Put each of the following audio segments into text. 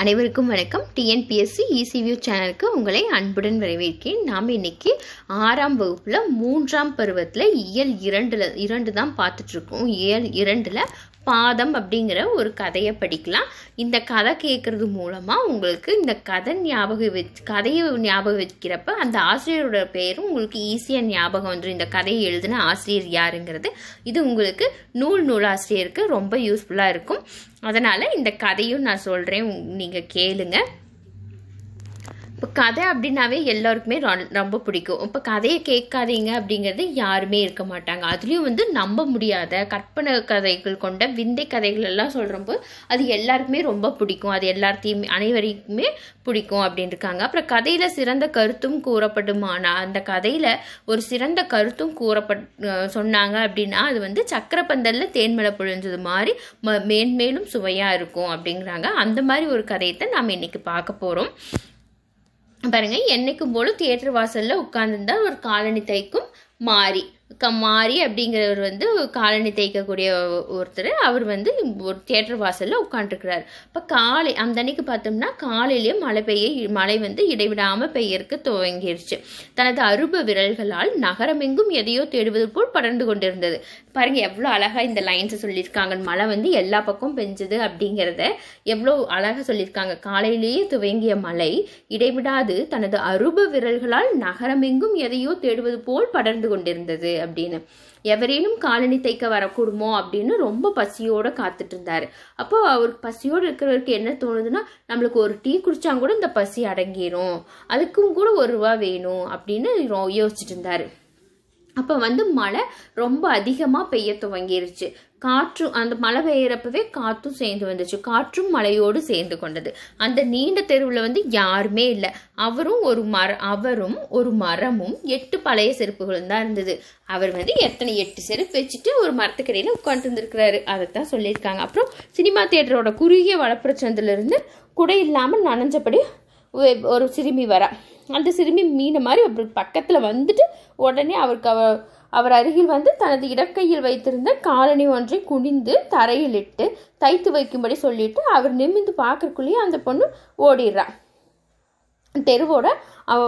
அனைவருக்கும் வணக்கம் டிஎன்பிஎஸ்சி இசிவியூ சேனலுக்கு உங்களை அன்புடன் வரவேற்கிறேன் நாம் இன்னைக்கு ஆறாம் வகுப்பில் மூன்றாம் பருவத்தில் இயல் இரண்டில் இரண்டு தான் பார்த்துட்ருக்கோம் இயல் இரண்டில் பாதம் அப்படிங்கிற ஒரு கதையை படிக்கலாம் இந்த கதை கேட்குறது மூலமாக உங்களுக்கு இந்த கதை ஞாபகம் வச் கதையை ஞாபகம் வைக்கிறப்ப அந்த ஆசிரியரோட பேரும் உங்களுக்கு ஈஸியாக ஞாபகம் வந்துடும் இந்த கதையை எழுதின ஆசிரியர் யாருங்கிறது இது உங்களுக்கு நூல் நூலாசிரியருக்கு ரொம்ப யூஸ்ஃபுல்லாக இருக்கும் அதனால் இந்த கதையும் நான் சொல்கிறேன் நீங்கள் கேளுங்கள் கதை அப்படின்னாவே எல்லாருக்குமே ரொம்ப பிடிக்கும் இப்போ கதையை கேட்காதீங்க அப்படிங்கிறது யாருமே இருக்க மாட்டாங்க அதுலேயும் வந்து நம்ப முடியாத கற்பனை கதைகள் கொண்ட விந்தை கதைகள் எல்லாம் சொல்கிறப்போ அது எல்லாருக்குமே ரொம்ப பிடிக்கும் அது எல்லாத்தையுமே அனைவரைக்குமே பிடிக்கும் அப்படின்னு இருக்காங்க அப்புறம் கதையில் சிறந்த கருத்தும் கூறப்படுமானா அந்த கதையில் ஒரு சிறந்த கருத்தும் கூறப்பட் சொன்னாங்க அப்படின்னா அது வந்து சக்கரப்பந்தலில் தேன்மலை பொழிஞ்சது மாதிரி மேன்மேலும் சுவையாக இருக்கும் அப்படிங்கிறாங்க அந்த மாதிரி ஒரு கதையத்தை நாம் இன்றைக்கி பார்க்க போகிறோம் பாருங்கள் என்றைக்கும் போல தியேட்டர் வாசலில் உட்காந்துருந்தா ஒரு காலனி தைக்கும் மாறி க மாறி அப்படிங்கிறவர் வந்து காலனி தைக்கக்கூடிய ஒருத்தர் அவர் வந்து ஒரு தியேட்டர் வாசலில் உட்காண்ட்ருக்கிறார் இப்போ காலை அந்த அன்னைக்கு பார்த்தோம்னா காலையிலேயே மழை பெய்ய மழை வந்து இடைவிடாமல் பெய்யறக்கு துவங்கிருச்சு தனது அருப விரல்களால் நகரமெங்கும் எதையோ தேடுவது போல் படர்ந்து கொண்டிருந்தது பாருங்கள் எவ்வளோ அழகாக இந்த லைன்ஸை சொல்லியிருக்காங்க மழை வந்து எல்லா பக்கம் பெஞ்சுது அப்படிங்கிறத எவ்வளோ அழகாக சொல்லியிருக்காங்க காலையிலேயே துவங்கிய மலை இடைவிடாது தனது அருப விரல்களால் நகரமெங்கும் எதையோ தேடுவது போல் படர்ந்து கொண்டிருந்தது அப்படின்னு எவரேனும் காலனி தைக்க வரக்கூடுமோ அப்படின்னு ரொம்ப பசியோடு காத்துட்டு இருந்தார் அப்போ அவருக்கு பசியோடு இருக்கிறவருக்கு என்ன தோணுதுன்னா நம்மளுக்கு ஒரு டீ குடிச்சா கூட இந்த பசி அடங்கிடும் அதுக்கும் கூட ஒரு ரூபா வேணும் அப்படின்னு யோசிச்சுட்டு இருந்தார் அப்போ வந்து மழை ரொம்ப அதிகமாக பெய்ய துவங்கிருச்சு காற்று அந்த மழை பெய்யறப்பவே காற்றும் சேர்ந்து வந்துச்சு காற்றும் மழையோடு சேர்ந்து கொண்டது அந்த நீண்ட தெருவில் வந்து யாருமே இல்லை அவரும் ஒரு மர அவரும் ஒரு மரமும் எட்டு பழைய செருப்புகளும் தான் இருந்தது அவர் வந்து எத்தனை எட்டு செருப்பு வச்சுட்டு ஒரு மரத்துக்கடையில் உட்காந்து அதை தான் சொல்லியிருக்காங்க அப்புறம் சினிமா தியேட்டரோட குறுகிய வளப்புற சந்திலிருந்து குடை இல்லாமல் நனைஞ்சபடி ஒரு சிறுமி வரா அந்த சிறுமி மீன மாதிரி அப்படி பக்கத்தில் வந்துட்டு உடனே அவருக்கு அவ அவர் அருகில் வந்து தனது இடக்கையில் வைத்திருந்த காலணி ஒன்றை குனிந்து தரையில் இட்டு தைத்து வைக்கும்படி சொல்லிட்டு அவர் நிமிந்து பார்க்கறக்குள்ளேயே அந்த பொண்ணு ஓடிடுறான் தெருவோட அவ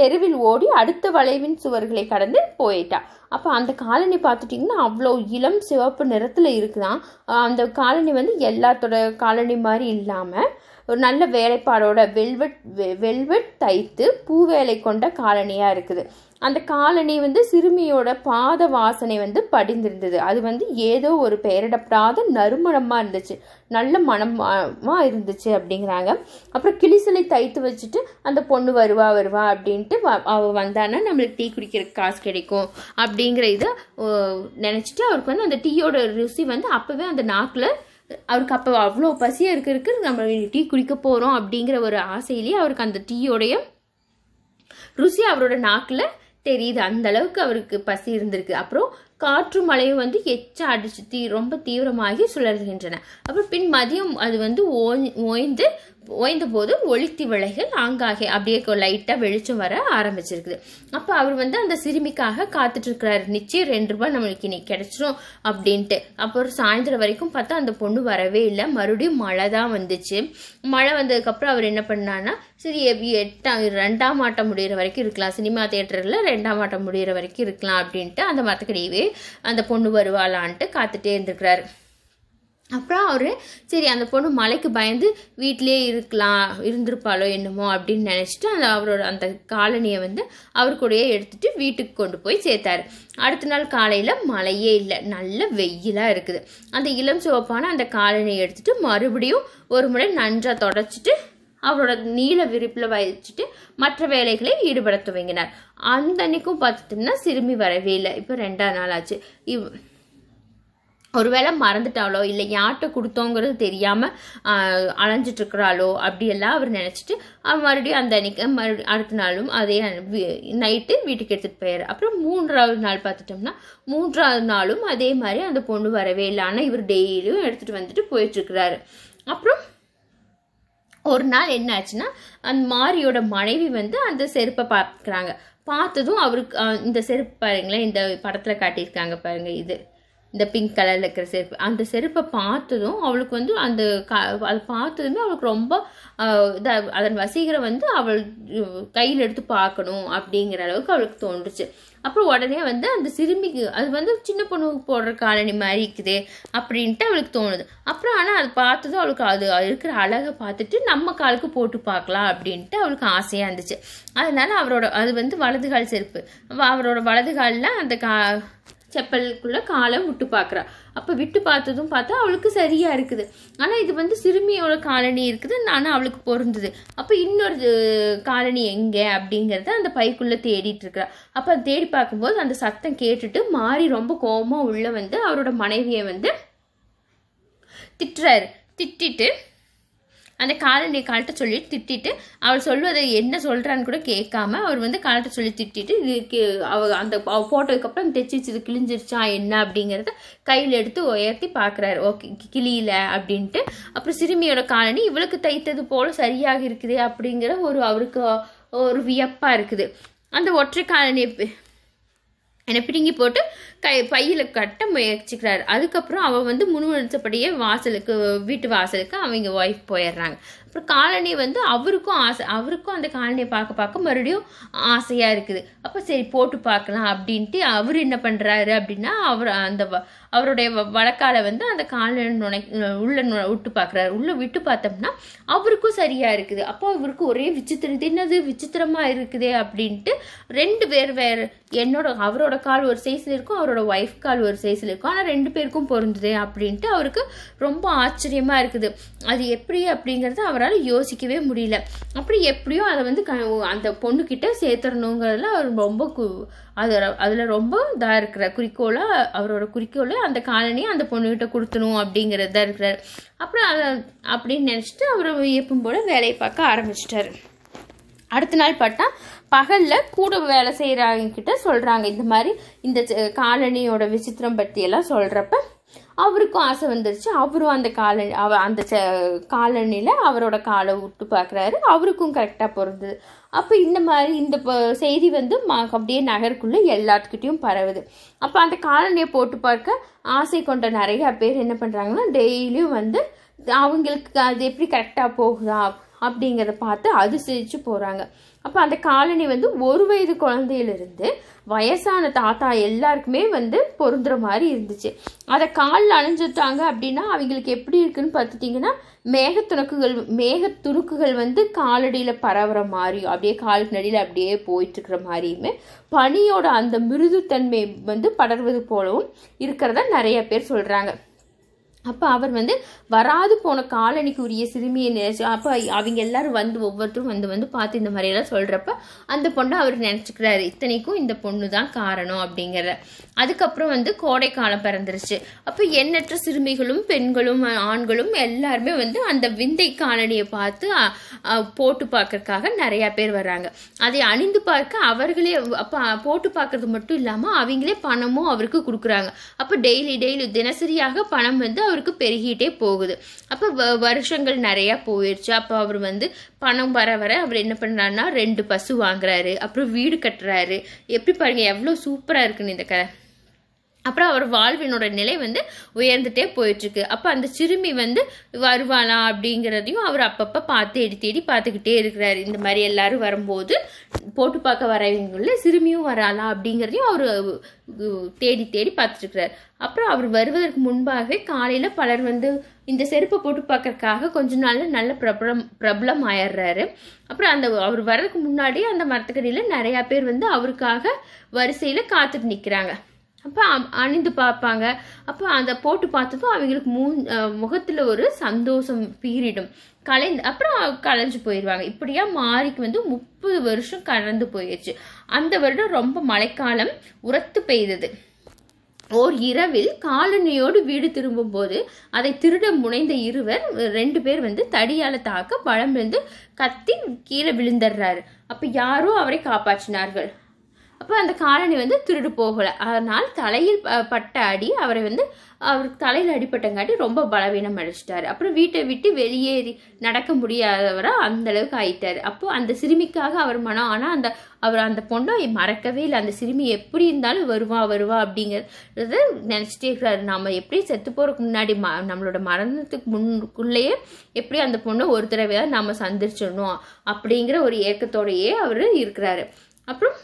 தெருவில் ஓடி அடுத்த வளைவின் சுவர்களை கடந்து போயிட்டா அப்போ அந்த காலனி பார்த்துட்டிங்கன்னா அவ்வளோ இளம் சிவப்பு நிறத்தில் இருக்குதான் அந்த காலனி வந்து எல்லாத்தோட காலனி மாதிரி இல்லாமல் ஒரு நல்ல வேலைப்பாடோட வெல்வெட் வெல்வெட் தைத்து பூ வேலை கொண்ட காலனியாக இருக்குது அந்த காலனி வந்து சிறுமியோட பாத வாசனை வந்து படிந்திருந்தது அது வந்து ஏதோ ஒரு பெயரிடப்படாத நறுமணமாக இருந்துச்சு நல்ல மனமாக இருந்துச்சு அப்படிங்கிறாங்க அப்புறம் கிளிசலை தைத்து வச்சுட்டு அந்த பொண்ணு வருவா வருவா அப்படின்ட்டு அவள் வந்தான்னா நம்மளுக்கு டீ குடிக்கிறதுக்கு காசு கிடைக்கும் அப்படிங்கிற இதை நினச்சிட்டு அவருக்கு வந்து அந்த டீயோட ருசி வந்து அப்போவே அந்த நாக்கில் அவருக்கு அப்போ அவ்வளோ பசியாக இருக்க இருக்கு நம்ம டீ குடிக்க போகிறோம் அப்படிங்கிற ஒரு ஆசையிலேயே அவருக்கு அந்த டீயோடைய ருசி அவரோட நாக்கில் தெரியுது அந்த அளவுக்கு அவருக்கு பசி இருந்திருக்கு அப்புறம் காற்று மழையும் வந்து எச்சா அடிச்சு தீ ரொம்ப தீவிரமாகி சுழல்கின்றன அப்புறம் பின் மதியம் அது வந்து ஓய் ஓய்ந்து ஓய்ந்த போது ஒளித்தி விலைகள் ஆங்காகே அப்படியே லைட்டாக வெளிச்சம் வர ஆரம்பிச்சிருக்குது அப்போ அவர் வந்து அந்த சிறுமிக்காக இருக்கிறாரு நிச்சயம் ரெண்டு ரூபாய் நம்மளுக்கு இன்னைக்கு கிடைச்சிரும் அப்படின்ட்டு அப்புறம் சாயந்தரம் வரைக்கும் பார்த்தா அந்த பொண்ணு வரவே இல்லை மறுபடியும் மழை தான் வந்துச்சு மழை வந்ததுக்கப்புறம் அவர் என்ன பண்ணான்னா சரி எட்டாம் ரெண்டாம் ஆட்டம் முடிகிற வரைக்கும் இருக்கலாம் சினிமா தேட்டரில் ரெண்டாம் ஆட்டம் முடிகிற வரைக்கும் இருக்கலாம் அப்படின்ட்டு அந்த மரத்துக்கடியவே அந்த பொண்ணு வருவாளான்ட்டு காத்துட்டே இருந்திருக்கிறாரு அப்புறம் அவர் சரி அந்த பொண்ணு மலைக்கு பயந்து வீட்டிலே இருக்கலாம் இருந்திருப்பாளோ என்னமோ அப்படின்னு நினச்சிட்டு அந்த அவரோட அந்த காலனியை வந்து அவர் கூடயே எடுத்துகிட்டு வீட்டுக்கு கொண்டு போய் சேர்த்தாரு அடுத்த நாள் காலையில் மழையே இல்லை நல்ல வெயிலாக இருக்குது அந்த இளம் சிவப்பான அந்த காலனியை எடுத்துகிட்டு மறுபடியும் ஒரு முறை நன்றாக தொடச்சிட்டு அவரோட நீல விரிப்பில் வச்சுட்டு மற்ற வேலைகளை ஈடுபட துவங்கினார் அந்த அன்னைக்கும் பார்த்துட்டோம்னா சிறுமி வரவே இல்லை இப்போ ரெண்டாம் நாள் ஆச்சு இவ் ஒருவேளை மறந்துட்டாலோ இல்லை யார்கிட்ட கொடுத்தோங்கிறது தெரியாமல் அலைஞ்சிட்ருக்கிறாளோ அப்படியெல்லாம் அவர் நினச்சிட்டு மறுபடியும் அந்த அன்னைக்கு மறுபடியும் அடுத்த நாளும் அதே நைட்டு வீட்டுக்கு எடுத்துகிட்டு போயிடுற அப்புறம் மூன்றாவது நாள் பார்த்துட்டோம்னா மூன்றாவது நாளும் அதே மாதிரி அந்த பொண்ணு வரவே இல்லை ஆனால் இவர் டெய்லியும் எடுத்துகிட்டு வந்துட்டு போயிட்டுருக்கிறாரு அப்புறம் ஒரு நாள் என்ன ஆச்சுன்னா அந்த மாரியோட மனைவி வந்து அந்த செருப்பை பார்க்குறாங்க பார்த்ததும் அவருக்கு இந்த செருப்பு பாருங்களேன் இந்த படத்தில் காட்டியிருக்காங்க பாருங்கள் இது இந்த பிங்க் கலரில் இருக்கிற செருப்பு அந்த செருப்பை பார்த்ததும் அவளுக்கு வந்து அந்த க அதை பார்த்ததுமே அவளுக்கு ரொம்ப அதன் வசீகரம் வந்து அவள் கையில் எடுத்து பார்க்கணும் அப்படிங்கிற அளவுக்கு அவளுக்கு தோன்றுச்சு அப்புறம் உடனே வந்து அந்த சிறுமிக்கு அது வந்து சின்ன பொண்ணு போடுற காலனி மாதிரி இருக்குது அப்படின்ட்டு அவளுக்கு தோணுது அப்புறம் ஆனால் அது பார்த்ததும் அவளுக்கு அது இருக்கிற அழகை பார்த்துட்டு நம்ம காலுக்கு போட்டு பார்க்கலாம் அப்படின்ட்டு அவளுக்கு ஆசையாக இருந்துச்சு அதனால அவரோட அது வந்து வலது கால் செருப்பு அவரோட வலது காலில் அந்த கா செப்பலுக்குள்ளே காலை விட்டு பார்க்குறா அப்போ விட்டு பார்த்ததும் பார்த்தா அவளுக்கு சரியாக இருக்குது ஆனால் இது வந்து சிறுமியோட காலனி இருக்குது ஆனால் அவளுக்கு பொருந்தது அப்போ இன்னொரு காலனி எங்கே அப்படிங்கிறத அந்த பைக்குள்ளே தேடிட்டு இருக்கிறா அப்போ அதை தேடி பார்க்கும்போது அந்த சத்தம் கேட்டுட்டு மாறி ரொம்ப கோபமாக உள்ளே வந்து அவரோட மனைவியை வந்து திட்டுறாரு திட்டிட்டு அந்த காலனியை கால்கிட்ட சொல்லி திட்டிட்டு அவள் சொல்வதை என்ன சொல்கிறான்னு கூட கேட்காம அவர் வந்து கால்கிட்ட சொல்லி திட்டிட்டு இது அவ அந்த ஃபோட்டோக்கு அப்புறம் தைச்சி இது கிழிஞ்சிருச்சா என்ன அப்படிங்கிறத கையில் எடுத்து உயர்த்தி பார்க்குறாரு ஓகே கிளியில அப்படின்ட்டு அப்புறம் சிறுமியோட காலனி இவளுக்கு தைத்தது போல சரியாக இருக்குது அப்படிங்கிற ஒரு அவருக்கு ஒரு வியப்பாக இருக்குது அந்த ஒற்றை காலனி என்னை பிடுங்கி போட்டு கை பையில் கட்ட முயற்சிக்கிறார் அதுக்கப்புறம் அவள் வந்து முன்னெடுத்தபடியே வாசலுக்கு வீட்டு வாசலுக்கு அவங்க ஒய்ஃப் போயிடுறாங்க அப்புறம் காலனி வந்து அவருக்கும் ஆசை அவருக்கும் அந்த காலனியை பார்க்க பார்க்க மறுபடியும் ஆசையாக இருக்குது அப்போ சரி போட்டு பார்க்கலாம் அப்படின்ட்டு அவர் என்ன பண்ணுறாரு அப்படின்னா அவர் அந்த அவருடைய வழக்கால வந்து அந்த காலனி நுழை உள்ள விட்டு பார்க்குறாரு உள்ளே விட்டு பார்த்தோம்னா அவருக்கும் சரியாக இருக்குது அப்போ அவருக்கும் ஒரே விசித்திரம் என்னது விசித்திரமாக இருக்குதே அப்படின்ட்டு ரெண்டு பேர் வேறு என்னோட அவரோட கால் ஒரு சைஸில் இருக்கும் அவரோட ஒய்ஃப் கால் ஒரு சைஸில் இருக்கும் ஆனால் ரெண்டு பேருக்கும் பொருந்துதே அப்படின்ட்டு அவருக்கு ரொம்ப ஆச்சரியமாக இருக்குது அது எப்படி அப்படிங்கிறது அவர் அவரால் யோசிக்கவே முடியல அப்படி எப்படியோ அதை வந்து க அந்த பொண்ணுக்கிட்ட சேர்த்துடணுங்கிறதுல அவர் ரொம்ப கு அது அதில் ரொம்ப இதாக இருக்கிற குறிக்கோளாக அவரோட குறிக்கோள் அந்த காலனியை அந்த பொண்ணுக்கிட்ட கொடுத்துணும் அப்படிங்கிறதா இருக்கிறார் அப்புறம் அதை அப்படின்னு நினச்சிட்டு அவரை எப்பவும் போல் வேலையை பார்க்க ஆரம்பிச்சிட்டார் அடுத்த நாள் பார்த்தா பகலில் கூட வேலை செய்கிறாங்க கிட்ட சொல்கிறாங்க இந்த மாதிரி இந்த காலனியோட விசித்திரம் பற்றியெல்லாம் சொல்கிறப்ப அவருக்கும் ஆசை வந்துருச்சு அவரும் அந்த கால அவ அந்த காலனியில் அவரோட காலை விட்டு பார்க்குறாரு அவருக்கும் கரெக்டாக போகிறது அப்போ இந்த மாதிரி இந்த செய்தி வந்து அப்படியே நகருக்குள்ளே எல்லாத்துக்கிட்டேயும் பரவுது அப்போ அந்த காலனியை போட்டு பார்க்க ஆசை கொண்ட நிறையா பேர் என்ன பண்ணுறாங்கன்னா டெய்லியும் வந்து அவங்களுக்கு அது எப்படி கரெக்டாக போகுதா அப்படிங்கிறத பார்த்து அதிசயிச்சு போகிறாங்க அப்போ அந்த காலனி வந்து ஒரு வயது குழந்தையிலிருந்து வயசான தாத்தா எல்லாருக்குமே வந்து பொருந்துற மாதிரி இருந்துச்சு அதை காலில் அணிஞ்சுட்டாங்க அப்படின்னா அவங்களுக்கு எப்படி இருக்குன்னு பார்த்துட்டிங்கன்னா மேகத்துணுக்குகள் மேகத்துணுக்குகள் வந்து காலடியில பரவுற மாதிரியும் அப்படியே காலுக்கு நடியில் அப்படியே இருக்கிற மாதிரியுமே பனியோட அந்த மிருதுத்தன்மை வந்து படர்வது போலவும் இருக்கிறத நிறைய பேர் சொல்கிறாங்க அப்போ அவர் வந்து வராது போன காலனிக்கு உரிய சிறுமியை நினைச்சு அப்போ அவங்க எல்லாரும் வந்து ஒவ்வொருத்தரும் வந்து வந்து பார்த்து இந்த மாதிரியெல்லாம் சொல்கிறப்ப அந்த பொண்ணை அவர் நினச்சிக்கிறாரு இத்தனைக்கும் இந்த பொண்ணு தான் காரணம் அப்படிங்கிற அதுக்கப்புறம் வந்து கோடை காலம் பிறந்துருச்சு அப்போ எண்ணற்ற சிறுமிகளும் பெண்களும் ஆண்களும் எல்லாருமே வந்து அந்த விந்தை காலனியை பார்த்து போட்டு பார்க்கறக்காக நிறையா பேர் வராங்க அதை அணிந்து பார்க்க அவர்களே அப்போ போட்டு பார்க்கறது மட்டும் இல்லாமல் அவங்களே பணமும் அவருக்கு கொடுக்குறாங்க அப்போ டெய்லி டெய்லி தினசரியாக பணம் வந்து அவருக்கு பெருகிட்டே போகுது அப்போ வ வருஷங்கள் நிறையா போயிடுச்சு அப்போ அவர் வந்து பணம் வர வர அவர் என்ன பண்ணுறாருன்னா ரெண்டு பசு வாங்குறாரு அப்புறம் வீடு கட்டுறாரு எப்படி பாருங்க எவ்வளோ சூப்பராக இருக்குன்னு இந்த கதை அப்புறம் அவர் வாழ்வினோட நிலை வந்து உயர்ந்துட்டே போயிட்டுருக்கு அப்போ அந்த சிறுமி வந்து வருவாளா அப்படிங்கிறதையும் அவர் அப்பப்போ பார்த்து தேடி தேடி பார்த்துக்கிட்டே இருக்கிறாரு இந்த மாதிரி எல்லாரும் வரும்போது போட்டு பார்க்க வரவங்கள சிறுமியும் வராளா அப்படிங்கிறதையும் அவர் தேடி தேடி பார்த்துட்ருக்கிறார் அப்புறம் அவர் வருவதற்கு முன்பாகவே காலையில் பலர் வந்து இந்த செருப்பை போட்டு பார்க்கறக்காக கொஞ்ச நாள் நல்ல பிரபலம் பிரபலம் ஆயிடுறாரு அப்புறம் அந்த அவர் வர்றதுக்கு முன்னாடியே அந்த மரத்துக்கடியில் நிறையா பேர் வந்து அவருக்காக வரிசையில் காத்துட்டு நிற்கிறாங்க அப்போ அணிந்து பார்ப்பாங்க அப்போ அதை போட்டு பார்த்தப்போ அவங்களுக்கு மூ முகத்தில் ஒரு சந்தோஷம் பீரிடும் கலை அப்புறம் கலைஞ்சு போயிடுவாங்க இப்படியா மாறிக்கு வந்து முப்பது வருஷம் கலந்து போயிடுச்சு அந்த வருடம் ரொம்ப மழைக்காலம் உரத்து பெய்தது ஓர் இரவில் காலனியோடு வீடு திரும்பும்போது அதை திருட முனைந்த இருவர் ரெண்டு பேர் வந்து தடியால் தாக்க பழம் விழுந்து கத்தி கீழே விழுந்துடுறாரு அப்போ யாரோ அவரை காப்பாற்றினார்கள் அப்போ அந்த காலணி வந்து திருடு போகலை அதனால் தலையில் பட்ட அடி அவரை வந்து அவருக்கு தலையில் அடிப்பட்டங்காட்டி ரொம்ப பலவீனம் அடிச்சிட்டாரு அப்புறம் வீட்டை விட்டு வெளியேறி நடக்க முடியாதவராக அந்தளவுக்கு ஆயிட்டார் அப்போது அந்த சிறுமிக்காக அவர் மனம் ஆனால் அந்த அவர் அந்த பொண்ணை மறக்கவே இல்லை அந்த சிறுமி எப்படி இருந்தாலும் வருவா வருவா அப்படிங்கிறத நினச்சிட்டே இருக்கிறாரு நாம் எப்படி செத்து போகிறதுக்கு முன்னாடி ம நம்மளோட மரணத்துக்கு முன்னுக்குள்ளேயே எப்படி அந்த பொண்ணை ஒரு தடவையாவது நாம் சந்திச்சிடணும் அப்படிங்கிற ஒரு ஏக்கத்தோடையே அவர் இருக்கிறாரு அப்புறம்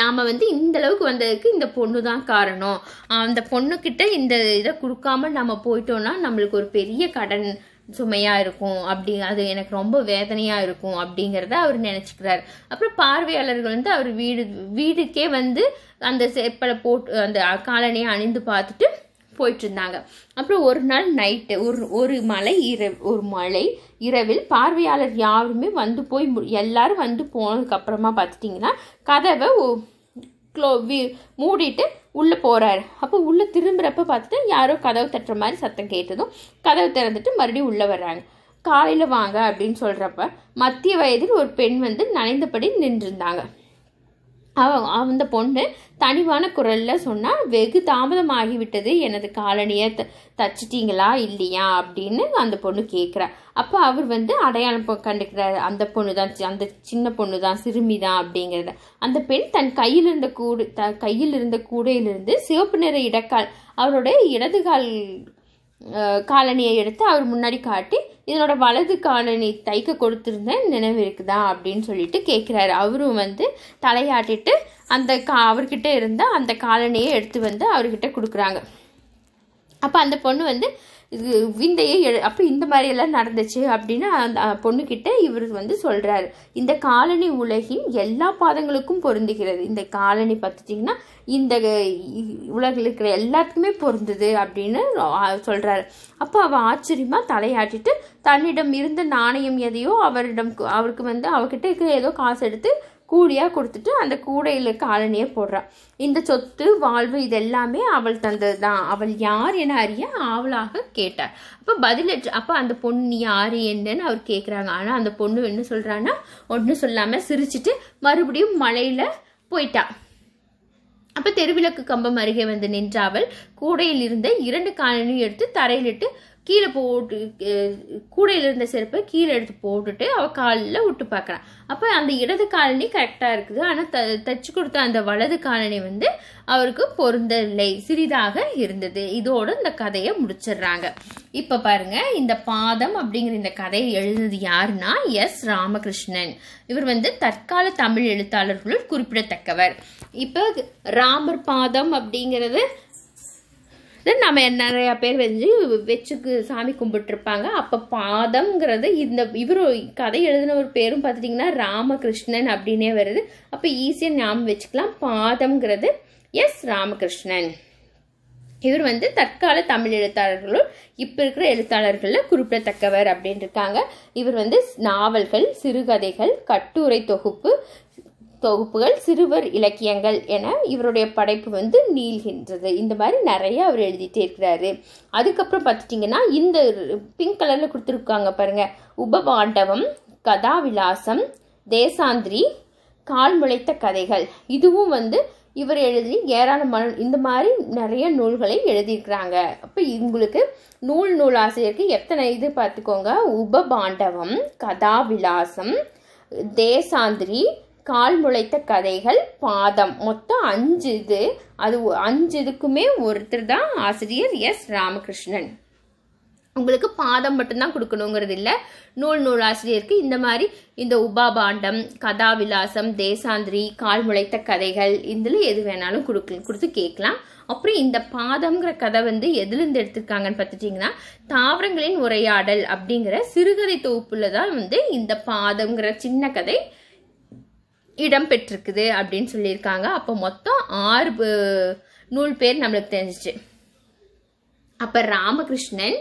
நாம் வந்து இந்த அளவுக்கு வந்ததுக்கு இந்த பொண்ணு தான் காரணம் அந்த பொண்ணுக்கிட்ட இந்த இதை கொடுக்காம நம்ம போயிட்டோம்னா நம்மளுக்கு ஒரு பெரிய கடன் சுமையாக இருக்கும் அப்படி அது எனக்கு ரொம்ப வேதனையாக இருக்கும் அப்படிங்கிறத அவர் நினச்சிக்கிறார் அப்புறம் பார்வையாளர்கள் வந்து அவர் வீடு வீடுக்கே வந்து அந்த செப்பலை போட்டு அந்த காலனியை அணிந்து பார்த்துட்டு போயிட்டுருந்தாங்க அப்புறம் ஒரு நாள் நைட்டு ஒரு ஒரு மலை இரவு ஒரு மலை இரவில் பார்வையாளர் யாருமே வந்து போய் எல்லாரும் வந்து போனதுக்கப்புறமா பார்த்துட்டிங்கன்னா கதவை க்ளோ வி மூடிட்டு உள்ளே போகிறாரு அப்போ உள்ளே திரும்புகிறப்ப பார்த்துட்டு யாரோ கதவு தட்டுற மாதிரி சத்தம் கேட்டதும் கதவு திறந்துட்டு மறுபடியும் உள்ளே வர்றாங்க காலையில் வாங்க அப்படின்னு சொல்கிறப்ப மத்திய வயதில் ஒரு பெண் வந்து நனைந்தபடி நின்றுருந்தாங்க அந்த பொண்ணு தனிவான குரலில் சொன்னால் வெகு தாமதமாகிவிட்டது எனது காலனியை த தச்சிட்டீங்களா இல்லையா அப்படின்னு அந்த பொண்ணு கேட்குறா அப்போ அவர் வந்து அடையாளம் கண்டுக்கிறாரு அந்த பொண்ணு தான் அந்த சின்ன பொண்ணு தான் சிறுமி தான் அப்படிங்கிறத அந்த பெண் தன் கையில் இருந்த கூடு த கையில் இருந்த கூடையிலிருந்து சிவப்பு நிற இடக்கால் அவருடைய இடதுகால் காலணியை எடுத்து அவர் முன்னாடி காட்டி இதனோட வலது காலணி தைக்க கொடுத்துருந்தேன் நினைவு இருக்குதா அப்படின்னு சொல்லிட்டு கேட்குறாரு அவரும் வந்து தலையாட்டிட்டு அந்த கா அவர்கிட்ட இருந்த அந்த காலணியை எடுத்து வந்து அவர்கிட்ட கொடுக்குறாங்க அப்போ அந்த பொண்ணு வந்து விந்தையை எழு அப்போ இந்த மாதிரியெல்லாம் நடந்துச்சு அப்படின்னு அந்த பொண்ணுக்கிட்ட இவர் வந்து சொல்கிறாரு இந்த காலனி உலகின் எல்லா பாதங்களுக்கும் பொருந்துகிறது இந்த காலனி பார்த்துட்டிங்கன்னா இந்த உலகில் இருக்கிற எல்லாத்துக்குமே பொருந்தது அப்படின்னு சொல்கிறாரு அப்போ அவள் ஆச்சரியமாக தலையாட்டிட்டு தன்னிடம் இருந்த நாணயம் எதையோ அவரிடம் அவருக்கு வந்து அவர்கிட்ட இருக்கிற ஏதோ காசு எடுத்து கூடியாக கொடுத்துட்டு அந்த கூடையில் காலனியை போடுறான் இந்த சொத்து வாழ்வு இதெல்லாமே அவள் தந்தது தான் அவள் யார் என அறிய ஆவலாக கேட்டார் அப்போ பதில் அப்போ அந்த பொண்ணு யார் என்னன்னு அவர் கேட்குறாங்க ஆனால் அந்த பொண்ணு என்ன சொல்கிறான்னா ஒன்றும் சொல்லாமல் சிரிச்சிட்டு மறுபடியும் மலையில் போயிட்டா அப்போ தெருவிளக்கு கம்பம் அருகே வந்து நின்ற அவள் கூடையில் இருந்த இரண்டு காலனியும் எடுத்து தரையிலிட்டு கீழே போட்டு கூடையில் இருந்த செருப்பை கீழே எடுத்து போட்டுட்டு அவள் காலில் விட்டு பார்க்குறான் அப்போ அந்த இடது காலனி கரெக்டாக இருக்குது ஆனால் த தச்சு கொடுத்த அந்த வலது காலனி வந்து அவருக்கு பொருந்தவில்லை சிறிதாக இருந்தது இதோடு இந்த கதையை முடிச்சிடுறாங்க இப்போ பாருங்க இந்த பாதம் அப்படிங்கிற இந்த கதையை எழுதுனது யாருன்னா எஸ் ராமகிருஷ்ணன் இவர் வந்து தற்கால தமிழ் எழுத்தாளர்களுள் குறிப்பிடத்தக்கவர் இப்போ ராமர் பாதம் அப்படிங்கிறது நம்ம நிறையா பேர் வந்து வச்சுக்கு சாமி கும்பிட்டுருப்பாங்க அப்போ பாதம்ங்கிறது இந்த இவர் கதை எழுதின ஒரு பேரும் பார்த்துட்டிங்கன்னா ராமகிருஷ்ணன் அப்படின்னே வருது அப்போ ஈஸியாக ஞாபகம் வச்சுக்கலாம் பாதம்ங்கிறது எஸ் ராமகிருஷ்ணன் இவர் வந்து தற்கால தமிழ் எழுத்தாளர்களும் இப்போ இருக்கிற எழுத்தாளர்களில் குறிப்பிடத்தக்கவர் அப்படின்னு இருக்காங்க இவர் வந்து நாவல்கள் சிறுகதைகள் கட்டுரை தொகுப்பு தொகுப்புகள் சிறுவர் இலக்கியங்கள் என இவருடைய படைப்பு வந்து நீள்கின்றது இந்த மாதிரி நிறைய அவர் எழுதிட்டே இருக்கிறாரு அதுக்கப்புறம் பார்த்துட்டிங்கன்னா இந்த பிங்க் கலரில் கொடுத்துருக்காங்க பாருங்கள் உபபாண்டவம் கதாவிலாசம் தேசாந்திரி கால் முளைத்த கதைகள் இதுவும் வந்து இவர் எழுதி ஏராளமான இந்த மாதிரி நிறைய நூல்களை எழுதியிருக்கிறாங்க அப்போ உங்களுக்கு நூல் நூல் ஆசிரியருக்கு எத்தனை இது பார்த்துக்கோங்க உபபாண்டவம் கதாவிலாசம் தேசாந்திரி கால் முளைத்த கதைகள் பாதம் மொத்தம் அஞ்சு இது அது அஞ்சு இதுக்குமே ஒருத்தர் தான் ஆசிரியர் எஸ் ராமகிருஷ்ணன் உங்களுக்கு பாதம் மட்டும்தான் கொடுக்கணுங்கிறது இல்லை நூல் நூல் ஆசிரியருக்கு இந்த மாதிரி இந்த உபாபாண்டம் கதாவிலாசம் தேசாந்திரி கால் முளைத்த கதைகள் இதில் எது வேணாலும் கொடுக்க கொடுத்து கேட்கலாம் அப்புறம் இந்த பாதம்ங்கிற கதை வந்து எதுலேருந்து எடுத்திருக்காங்கன்னு பார்த்துட்டிங்கன்னா தாவரங்களின் உரையாடல் அப்படிங்கிற சிறுகதை தொகுப்பில் தான் வந்து இந்த பாதம்ங்கிற சின்ன கதை இடம் பெற்றிருக்குது அப்படின்னு சொல்லியிருக்காங்க அப்போ மொத்தம் ஆறு நூல் பேர் நம்மளுக்கு தெரிஞ்சிச்சு அப்போ ராமகிருஷ்ணன்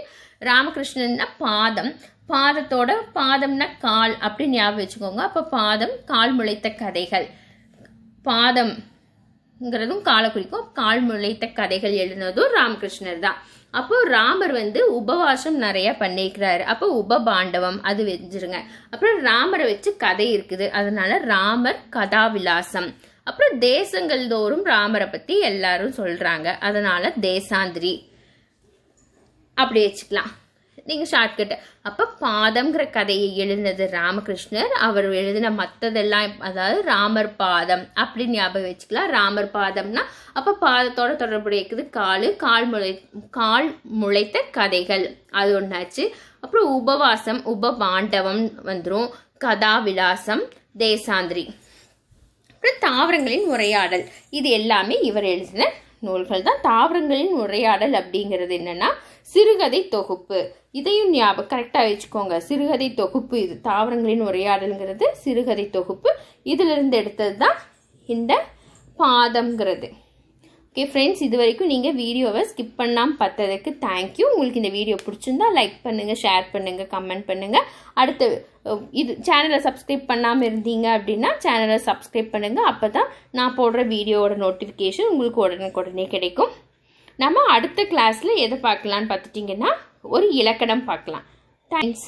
ராமகிருஷ்ணன்னா பாதம் பாதத்தோட பாதம்னா கால் அப்படின்னு ஞாபகம் வச்சுக்கோங்க அப்போ பாதம் கால் முளைத்த கதைகள் பாதம்ங்கிறதும் காலை குறிக்கும் கால் முளைத்த கதைகள் எழுதினதும் ராமகிருஷ்ணர் தான் அப்போ ராமர் வந்து உபவாசம் நிறைய பண்ணிக்கிறாரு அப்போ உபபாண்டவம் அது வெஞ்சிருங்க அப்புறம் ராமரை வச்சு கதை இருக்குது அதனால ராமர் கதாவிலாசம் அப்புறம் தேசங்கள் தோறும் ராமரை பற்றி எல்லாரும் சொல்கிறாங்க அதனால தேசாந்திரி அப்படி வச்சுக்கலாம் நீங்கள் ஷார்ட்கட்டு அப்போ பாதம்ங்கிற கதையை எழுதினது ராமகிருஷ்ணர் அவர் எழுதின மற்றதெல்லாம் அதாவது ராமர் பாதம் அப்படின்னு ஞாபகம் வச்சுக்கலாம் ராமர் பாதம்னா அப்போ பாதத்தோட தொடர்புடைய காலு கால் முளை கால் முளைத்த கதைகள் அது ஒன்றாச்சு அப்புறம் உபவாசம் உபபாண்டவம் வந்துடும் கதாவிலாசம் தேசாந்திரி அப்புறம் தாவரங்களின் உரையாடல் இது எல்லாமே இவர் எழுதின நூல்கள் தான் தாவரங்களின் உரையாடல் அப்படிங்கிறது என்னன்னா சிறுகதை தொகுப்பு இதையும் ஞாபகம் கரெக்டாக வச்சுக்கோங்க சிறுகதை தொகுப்பு இது தாவரங்களின் உரையாடல்ங்கிறது சிறுகதை தொகுப்பு இதிலிருந்து எடுத்தது தான் இந்த பாதம்ங்கிறது ஓகே ஃப்ரெண்ட்ஸ் இது வரைக்கும் நீங்கள் வீடியோவை ஸ்கிப் பண்ணாமல் பார்த்ததுக்கு தேங்க்யூ உங்களுக்கு இந்த வீடியோ பிடிச்சிருந்தா லைக் பண்ணுங்கள் ஷேர் பண்ணுங்கள் கமெண்ட் பண்ணுங்கள் அடுத்த இது சேனலை சப்ஸ்கிரைப் பண்ணாமல் இருந்தீங்க அப்படின்னா சேனலை சப்ஸ்கிரைப் பண்ணுங்கள் அப்போ தான் நான் போடுற வீடியோவோட நோட்டிஃபிகேஷன் உங்களுக்கு உடனுக்குடனே கிடைக்கும் நம்ம அடுத்த கிளாஸில் எதை பார்க்கலான்னு பார்த்துட்டிங்கன்னா ஒரு இலக்கணம் பார்க்கலாம் தேங்க்ஸ்